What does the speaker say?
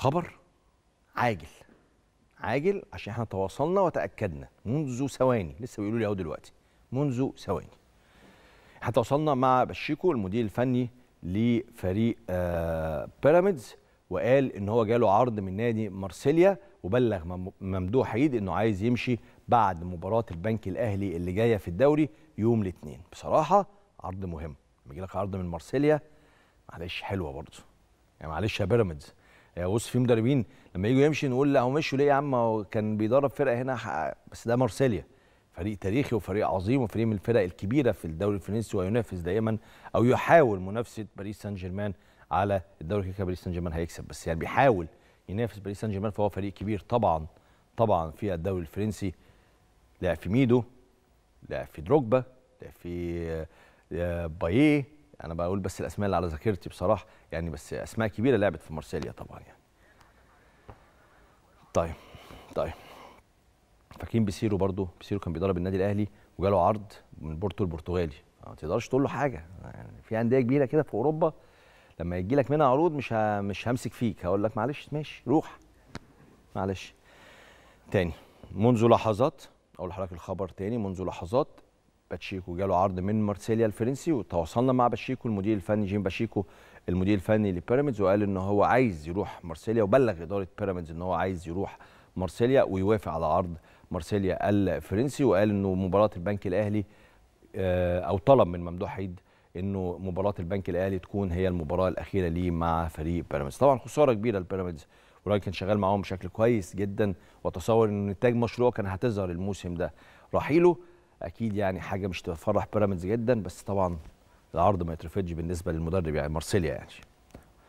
خبر عاجل عاجل عشان احنا تواصلنا وتاكدنا منذ ثواني لسه بيقولوا لي اهو دلوقتي منذ ثواني احنا تواصلنا مع بشيكو المدير الفني لفريق آه، بيراميدز وقال ان هو جاله عرض من نادي مارسيليا وبلغ ممدوح حيد انه عايز يمشي بعد مباراه البنك الاهلي اللي جايه في الدوري يوم الاثنين بصراحه عرض مهم لما يجي لك عرض من مارسيليا معلش حلوه برضه يعني معلش يا بيراميدز بص آه، في مدربين لما يجوا يمشي نقول لا هو مشوا ليه يا عم هو كان بيدرب فرقه هنا بس ده مارسيليا فريق تاريخي وفريق عظيم وفريق من الفرق الكبيره في الدوري الفرنسي وينافس دائما او يحاول منافسه باريس سان جيرمان على الدوري كده باريس سان جيرمان هيكسب بس يعني بيحاول ينافس باريس سان جيرمان فهو فريق كبير طبعا طبعا في الدوري الفرنسي لعب في ميدو لعب في دروجبا لعب في آه، آه، بايه انا بقول بس الاسماء اللي على ذاكرتي بصراحه يعني بس اسماء كبيره لعبت في مارسيليا طبعا يعني طيب طيب فاكرين بيسيرو برضو بيسيرو كان بيدرب النادي الاهلي وجاله عرض من بورتو البرتغالي آه، ما تقدرش تقول له حاجه يعني في انديه كبيره كده في اوروبا لما يجي لك منها عروض مش مش همسك فيك هقول لك معلش ماشي روح معلش تاني منذ لحظات اقول لحضرتك الخبر تاني منذ لحظات باتشيكو جاله عرض من مارسيليا الفرنسي وتواصلنا مع باتشيكو المدير الفني جيم باتشيكو المدير الفني لبيراميدز وقال ان هو عايز يروح مارسيليا وبلغ اداره بيراميدز ان هو عايز يروح مارسيليا ويوافق على عرض مارسيليا الفرنسي وقال انه مباراه البنك الاهلي آه، او طلب من ممدوح عيد انه مباراه البنك الاهلي تكون هي المباراه الاخيره ليه مع فريق بيراميدز طبعا خساره كبيره لبيراميدز والراجل كان شغال معاهم بشكل كويس جدا واتصور ان نتاج مشروعه كان هتظهر الموسم ده رحيله اكيد يعني حاجه مش تفرح بيراميدز جدا بس طبعا العرض ما يترفضش بالنسبه للمدرب يعني مارسيليا يعني